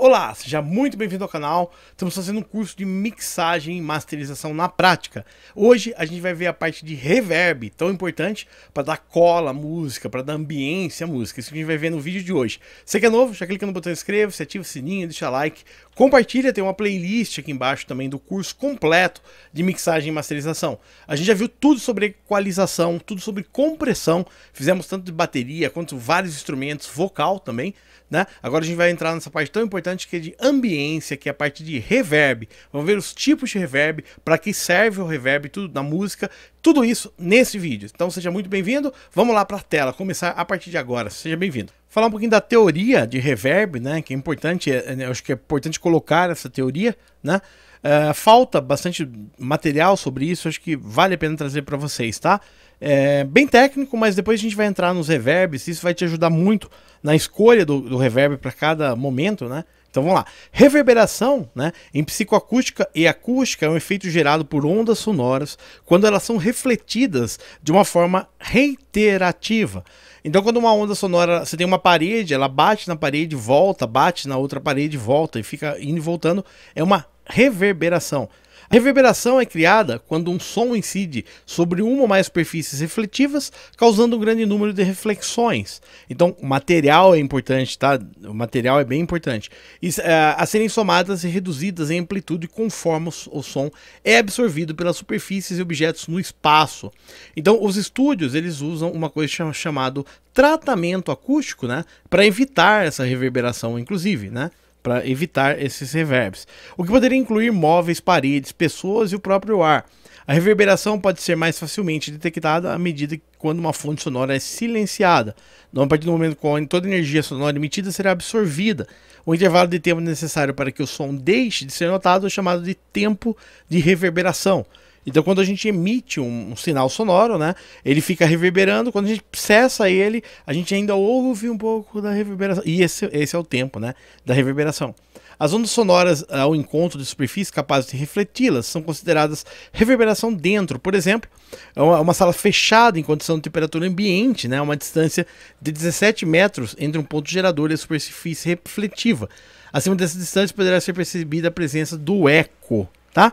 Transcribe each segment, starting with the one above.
Olá, seja muito bem-vindo ao canal. Estamos fazendo um curso de mixagem e masterização na prática. Hoje a gente vai ver a parte de reverb, tão importante para dar cola à música, para dar ambiência à música. Isso que a gente vai ver no vídeo de hoje. Você é novo, já clica no botão inscreva, se ativa o sininho, deixa like, compartilha, tem uma playlist aqui embaixo também do curso completo de mixagem e masterização. A gente já viu tudo sobre equalização, tudo sobre compressão, fizemos tanto de bateria quanto vários instrumentos, vocal também, né? Agora a gente vai entrar nessa parte tão importante importante que é de ambiência, que é a parte de reverb. Vamos ver os tipos de reverb, para que serve o reverb, tudo na música, tudo isso nesse vídeo. Então seja muito bem-vindo. Vamos lá para a tela, começar a partir de agora. Seja bem-vindo falar um pouquinho da teoria de reverb, né? Que é importante, é, é, eu acho que é importante colocar essa teoria, né? Uh, falta bastante material sobre isso, acho que vale a pena trazer para vocês, tá? É bem técnico, mas depois a gente vai entrar nos reverbs, isso vai te ajudar muito na escolha do, do reverb para cada momento, né? Então vamos lá. Reverberação, né, em psicoacústica e acústica, é um efeito gerado por ondas sonoras quando elas são refletidas de uma forma reiterativa. Então, quando uma onda sonora, você tem uma parede, ela bate na parede, volta, bate na outra parede, volta e fica indo e voltando, é uma reverberação. A reverberação é criada quando um som incide sobre uma ou mais superfícies refletivas, causando um grande número de reflexões. Então, o material é importante, tá? O material é bem importante. E, é, a serem somadas e reduzidas em amplitude conforme o, o som é absorvido pelas superfícies e objetos no espaço. Então, os estúdios eles usam uma coisa cham chamada tratamento acústico, né? Para evitar essa reverberação, inclusive, né? para evitar esses reverbs, o que poderia incluir móveis, paredes, pessoas e o próprio ar. A reverberação pode ser mais facilmente detectada à medida que quando uma fonte sonora é silenciada. Então, a partir do momento em que toda energia sonora emitida será absorvida, o intervalo de tempo necessário para que o som deixe de ser notado é chamado de tempo de reverberação. Então, quando a gente emite um, um, sinal sonoro, né, ele fica reverberando. Quando a gente cessa ele, a gente ainda ouve um pouco da reverberação. E esse, esse é o tempo, né, da reverberação. As ondas sonoras ah, ao encontro de superfícies capazes de refleti-las são consideradas reverberação dentro. Por exemplo, é uma sala fechada em condição de temperatura ambiente, né, uma distância de 17 metros entre um ponto gerador e a superfície refletiva. Acima dessa distância poderá ser percebida a presença do eco tá?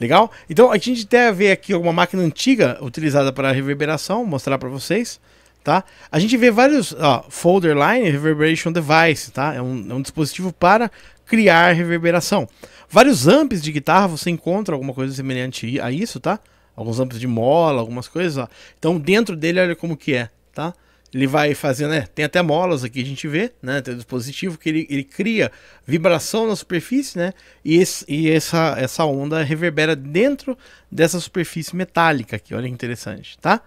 Legal? Então a gente até vê aqui alguma máquina antiga utilizada para reverberação, vou mostrar para vocês, tá? A gente vê vários, ó, folder line, reverberation device, tá? É um, é um dispositivo para criar reverberação. Vários amps de guitarra você encontra alguma coisa semelhante a isso, tá? Alguns amps de mola, algumas coisas, ó. Então dentro dele olha como que é, tá? ele vai fazendo, né? Tem até molas aqui, a gente vê, né? Tem um dispositivo que ele, ele cria vibração na superfície, né? E, esse, e essa, essa onda reverbera dentro dessa superfície metálica aqui. Olha que interessante, tá?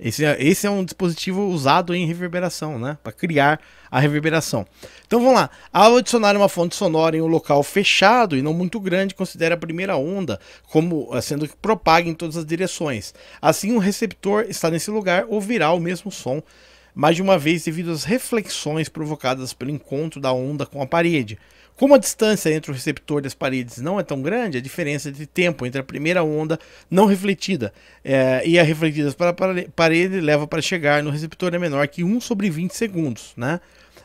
Esse, é, esse é um dispositivo usado em reverberação, né? Para criar a reverberação. Então vamos lá. Ao adicionar uma fonte sonora em um local fechado e não muito grande, considere a primeira onda como eh, sendo que propaga em todas as direções. Assim, um receptor está nesse lugar ouvirá o mesmo som mais de uma vez devido às reflexões provocadas pelo encontro da onda com a parede. Como a distância entre o receptor e as paredes não é tão grande, a diferença de tempo entre a primeira onda não refletida é, e a refletida para a parede leva para chegar no receptor é menor que 1 sobre 20 segundos. Né?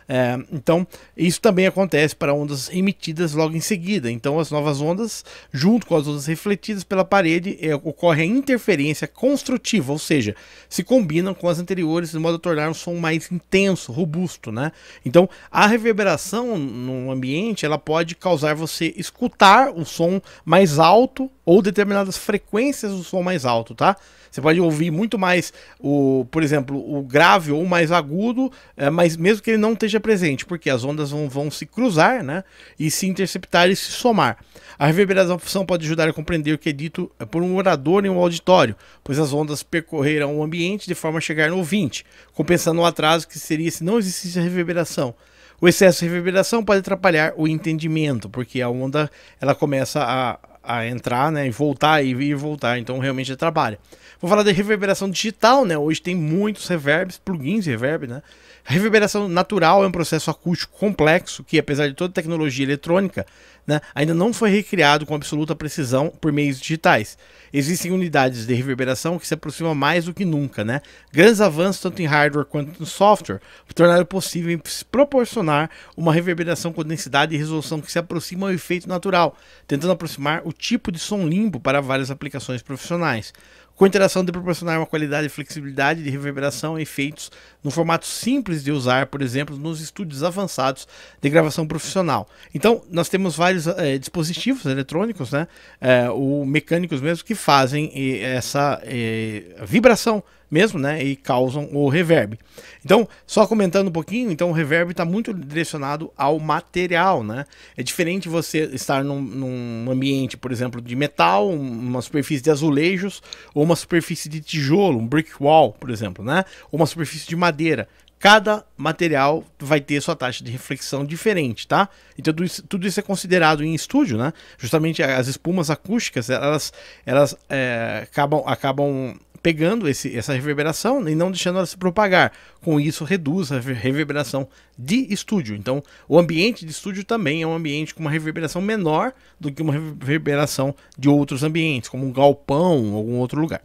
É, então, isso também acontece para ondas emitidas logo em seguida. Então, as novas ondas, junto com as ondas refletidas pela parede, é, ocorre a interferência construtiva, ou seja, se combinam com as anteriores de modo a tornar um som mais intenso, robusto. Né? Então, a reverberação no ambiente ela pode causar você escutar o som mais alto ou determinadas frequências do som mais alto. tá? Você pode ouvir muito mais, o, por exemplo, o grave ou mais agudo, é, mas mesmo que ele não esteja esteja é presente, porque as ondas vão, vão se cruzar né, e se interceptar e se somar. A reverberação pode ajudar a compreender o que é dito por um orador em um auditório, pois as ondas percorrerão o ambiente de forma a chegar no ouvinte, compensando o atraso que seria se não existisse a reverberação. O excesso de reverberação pode atrapalhar o entendimento, porque a onda ela começa a, a entrar, né, e voltar e vir voltar, então realmente atrapalha. Vou falar de reverberação digital, né? Hoje tem muitos reverbs, plugins de reverb, né? A reverberação natural é um processo acústico complexo que, apesar de toda tecnologia eletrônica, né, ainda não foi recriado com absoluta precisão por meios digitais. Existem unidades de reverberação que se aproximam mais do que nunca. Né? Grandes avanços, tanto em hardware quanto em software, tornaram possível proporcionar uma reverberação com densidade e resolução que se aproxima ao efeito natural, tentando aproximar o tipo de som limpo para várias aplicações profissionais com a interação de proporcionar uma qualidade e flexibilidade de reverberação e efeitos no formato simples simples de usar, por exemplo, nos estúdios avançados de gravação profissional. Então, nós temos vários é, dispositivos eletrônicos, né, é, mecânicos mesmo, que fazem eh, essa é, vibração mesmo, né, e causam o reverb. Então, só comentando um pouquinho, então o reverb está muito direcionado ao material, né? É diferente você estar num, num, ambiente, por exemplo, de metal, uma superfície de azulejos, ou uma superfície de tijolo, um brick wall, por exemplo, né? Ou uma superfície de madeira. Cada material vai ter sua taxa de reflexão diferente, tá? Então tudo isso, tudo isso é considerado em estúdio, né? Justamente as espumas acústicas, elas, elas é, acabam, acabam pegando esse, essa reverberação e não deixando ela se propagar. Com isso, reduz a reverberação de estúdio. Então, o ambiente de estúdio também é um ambiente com uma reverberação menor do que uma reverberação de outros ambientes, como um galpão ou algum outro lugar.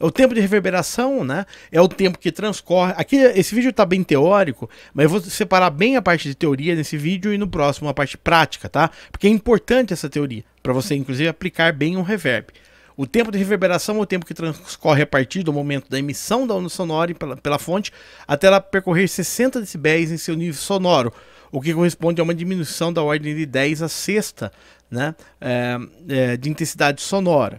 O tempo de reverberação, né, é o tempo que transcorre. Aqui esse vídeo está bem teórico, mas eu vou separar bem a parte de teoria nesse vídeo e no próximo a parte prática, tá? Porque é importante essa teoria para você inclusive aplicar bem um reverb. O tempo de reverberação é o tempo que transcorre a partir do momento da emissão da onda sonora pela, pela fonte até ela percorrer 60 decibéis em seu nível sonoro, o que corresponde a uma diminuição da ordem de 10 a sexta né, é, é, de intensidade sonora.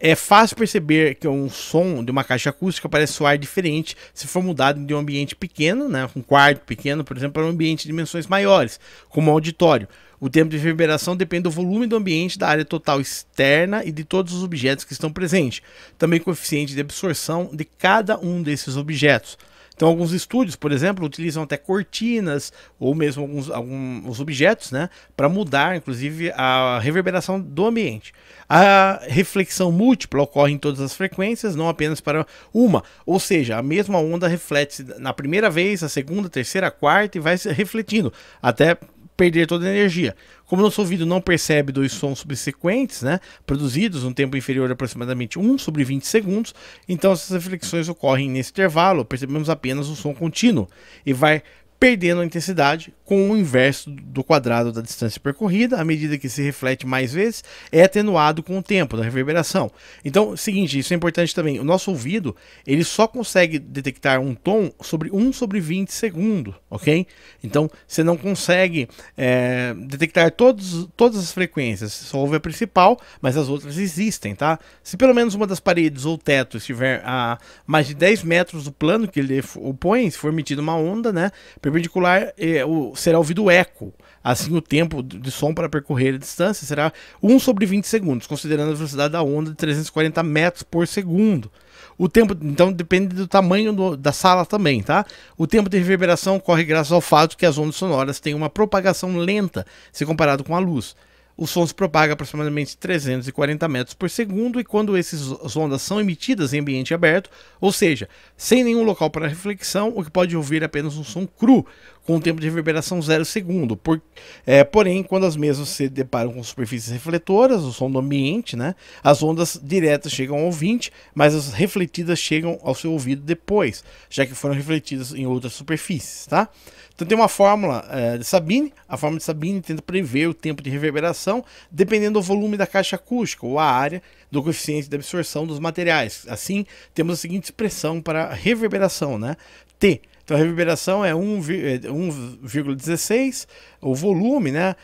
É fácil perceber que um som de uma caixa acústica parece soar diferente se for mudado de um ambiente pequeno, né, um quarto pequeno, por exemplo, para um ambiente de dimensões maiores, como um auditório. O tempo de reverberação depende do volume do ambiente, da área total externa e de todos os objetos que estão presentes, também coeficiente de absorção de cada um desses objetos. Então, alguns estúdios, por exemplo, utilizam até cortinas ou mesmo alguns, alguns objetos né, para mudar, inclusive, a reverberação do ambiente. A reflexão múltipla ocorre em todas as frequências, não apenas para uma. Ou seja, a mesma onda reflete na primeira vez, a segunda, terceira, quarta e vai se refletindo até perder toda a energia. Como nosso ouvido não percebe dois sons subsequentes, né, produzidos num tempo inferior a aproximadamente 1 sobre 20 segundos, então essas reflexões ocorrem nesse intervalo, percebemos apenas o som contínuo e vai perdendo a intensidade com o inverso do quadrado da distância percorrida, à medida que se reflete mais vezes, é atenuado com o tempo da reverberação. Então, seguinte, isso é importante também. O nosso ouvido, ele só consegue detectar um tom sobre 1 sobre 20 segundos, ok? Então, você não consegue é, detectar todos, todas as frequências. Só ouve a principal, mas as outras existem, tá? Se pelo menos uma das paredes ou teto estiver a mais de 10 metros do plano que ele opõe, se for emitida uma onda, né, perpendicular, é, o será ouvido eco. Assim, o tempo de som para percorrer a distância será 1 sobre 20 segundos, considerando a velocidade da onda de 340 metros por segundo. O tempo, então, depende do tamanho do, da sala também, tá? O tempo de reverberação corre graças ao fato que as ondas sonoras têm uma propagação lenta, se comparado com a luz. O som se propaga aproximadamente 340 metros por segundo e quando essas ondas são emitidas em ambiente aberto, ou seja, sem nenhum local para reflexão, o que pode ouvir apenas um som cru, com um tempo de reverberação zero segundo. Por, é, porém, quando as mesmas se deparam com superfícies refletoras, o som do ambiente, né, as ondas diretas chegam ao ouvinte, mas as refletidas chegam ao seu ouvido depois, já que foram refletidas em outras superfícies. Tá? Então tem uma fórmula é, de Sabine, a fórmula de Sabine tenta prever o tempo de reverberação dependendo do volume da caixa acústica ou a área do coeficiente de absorção dos materiais. Assim, temos a seguinte expressão para reverberação, né? T então a reverberação é 1,16, é o volume, né?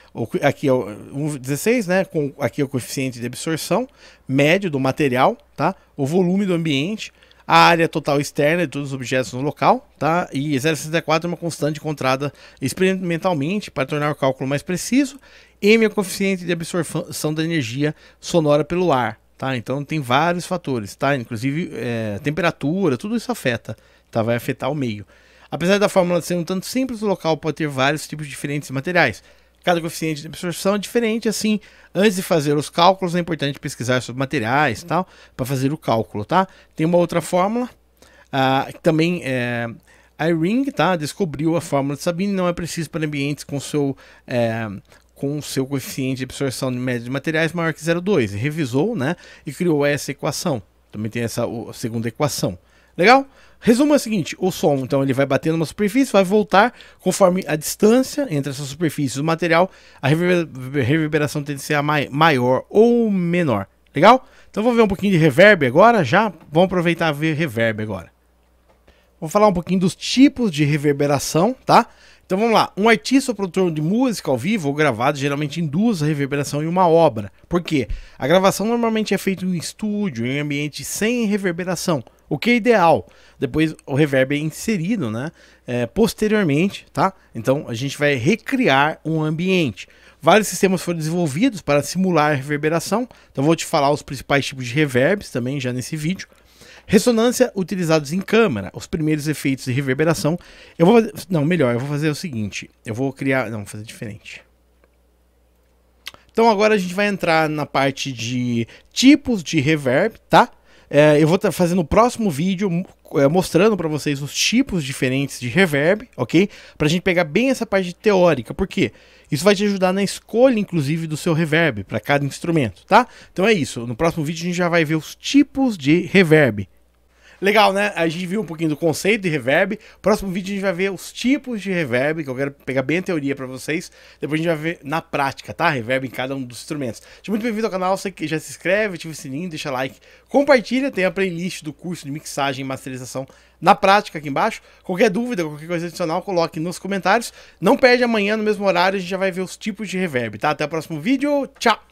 Aqui é 1,16, né? Com, aqui é o coeficiente de absorção médio do material, tá? O volume do ambiente, a área total externa de todos os objetos no local, tá? E 0,64 é uma constante encontrada experimentalmente para tornar o cálculo mais preciso. M é o coeficiente de absorção da energia sonora pelo ar, tá? Então tem vários fatores, tá? Inclusive é, temperatura, tudo isso afeta, tá? Vai afetar o meio. Apesar da fórmula ser um tanto simples, o local pode ter vários tipos diferentes de materiais. Cada coeficiente de absorção é diferente, assim, antes de fazer os cálculos é importante pesquisar sobre materiais e tal, para fazer o cálculo, tá? Tem uma outra fórmula, que também é, a Ring, tá? Descobriu a fórmula de Sabine, não é preciso para ambientes com seu é, com seu coeficiente de absorção de média de materiais maior que 0,2. Revisou, né? E criou essa equação. Também tem essa segunda equação. Legal? Resumo é o seguinte: o som, então, ele vai bater numa superfície, vai voltar conforme a distância entre essas superfícies e o material, a reverberação tem a ser maior ou menor. Legal? Então vamos ver um pouquinho de reverb agora, já vamos aproveitar ver reverb agora. Vou falar um pouquinho dos tipos de reverberação, tá? Então vamos lá, um artista ou produtor de música ao vivo ou gravado geralmente induz a reverberação em uma obra. Por quê? A gravação normalmente é feita em um estúdio, em um ambiente sem reverberação o que é ideal. Depois o reverb é inserido, né? É, posteriormente, tá? Então a gente vai recriar um ambiente. Vários sistemas foram desenvolvidos para simular reverberação. Então vou te falar os principais tipos de reverbs também já nesse vídeo. Ressonância utilizados em câmera, os primeiros efeitos de reverberação. Eu vou fazer, não, melhor, eu vou fazer o seguinte, eu vou criar, não, vou fazer diferente. Então agora a gente vai entrar na parte de tipos de reverb, tá? É, eu vou estar tá fazendo o próximo vídeo é, mostrando para vocês os tipos diferentes de reverb, ok? Para a gente pegar bem essa parte teórica, porque isso vai te ajudar na escolha, inclusive, do seu reverb para cada instrumento, tá? Então é isso. No próximo vídeo a gente já vai ver os tipos de reverb. Legal, né? A gente viu um pouquinho do conceito de reverb. Próximo vídeo a gente vai ver os tipos de reverb, que eu quero pegar bem a teoria para vocês. Depois a gente vai ver na prática, tá? Reverb em cada um dos instrumentos. Seja muito bem-vindo ao canal, você que já se inscreve, ativa o sininho, deixa like, compartilha, tem a playlist do curso de mixagem e masterização na prática aqui embaixo. Qualquer dúvida, qualquer coisa adicional, coloque nos comentários. Não perde amanhã no mesmo horário, a gente já vai ver os tipos de reverb, tá? Até o próximo vídeo, tchau!